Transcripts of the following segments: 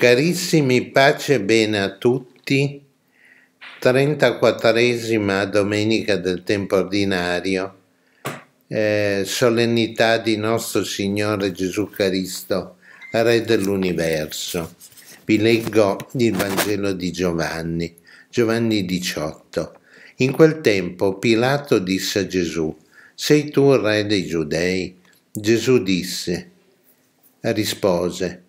Carissimi, pace e bene a tutti. 34esima domenica del tempo ordinario, eh, solennità di nostro Signore Gesù Cristo, Re dell'universo. Vi leggo il Vangelo di Giovanni, Giovanni 18. In quel tempo Pilato disse a Gesù, sei tu il re dei giudei? Gesù disse, rispose,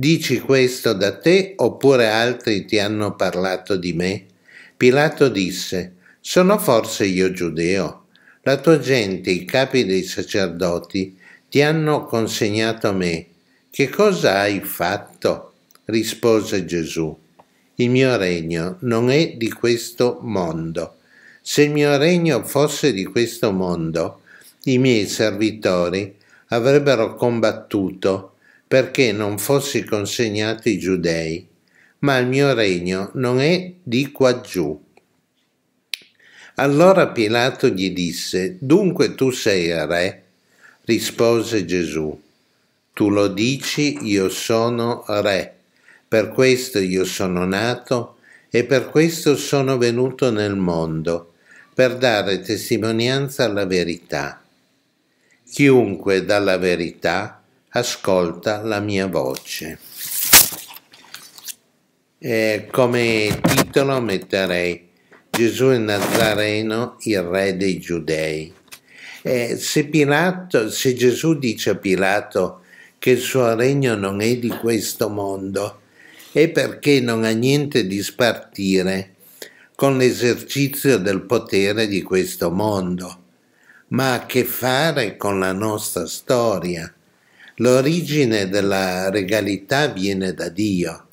Dici questo da te oppure altri ti hanno parlato di me? Pilato disse, sono forse io giudeo? La tua gente, i capi dei sacerdoti, ti hanno consegnato a me. Che cosa hai fatto? rispose Gesù. Il mio regno non è di questo mondo. Se il mio regno fosse di questo mondo, i miei servitori avrebbero combattuto perché non fossi consegnato ai giudei, ma il mio regno non è di quaggiù. Allora Pilato gli disse, Dunque tu sei re? Rispose Gesù, Tu lo dici, io sono re, per questo io sono nato e per questo sono venuto nel mondo, per dare testimonianza alla verità. Chiunque dà la verità, ascolta la mia voce. E come titolo metterei Gesù il Nazareno, il re dei giudei. E se, Pilato, se Gesù dice a Pilato che il suo regno non è di questo mondo, è perché non ha niente di spartire con l'esercizio del potere di questo mondo, ma ha a che fare con la nostra storia L'origine della regalità viene da Dio,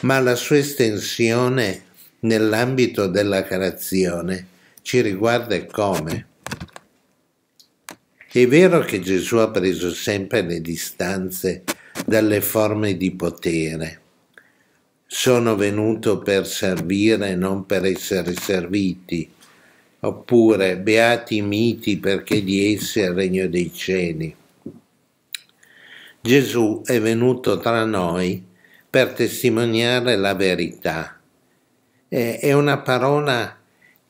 ma la sua estensione nell'ambito della creazione ci riguarda come. È vero che Gesù ha preso sempre le distanze dalle forme di potere. Sono venuto per servire, non per essere serviti. Oppure, beati i miti perché di essi è il regno dei cieli. Gesù è venuto tra noi per testimoniare la verità. È una parola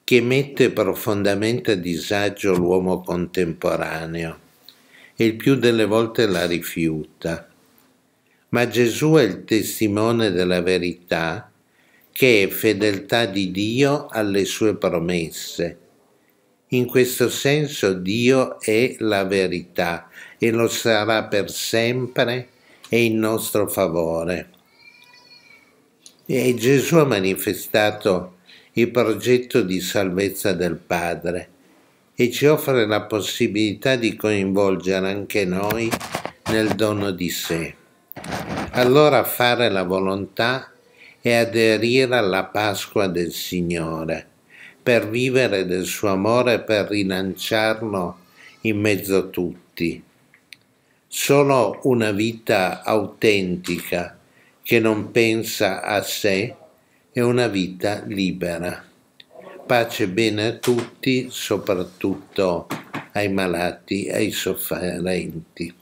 che mette profondamente a disagio l'uomo contemporaneo e il più delle volte la rifiuta. Ma Gesù è il testimone della verità che è fedeltà di Dio alle sue promesse. In questo senso Dio è la verità e lo sarà per sempre, è in nostro favore. E Gesù ha manifestato il progetto di salvezza del Padre e ci offre la possibilità di coinvolgere anche noi nel dono di sé. Allora fare la volontà e aderire alla Pasqua del Signore, per vivere del suo amore, e per rilanciarlo in mezzo a tutti Solo una vita autentica che non pensa a sé è una vita libera. Pace bene a tutti, soprattutto ai malati, ai sofferenti.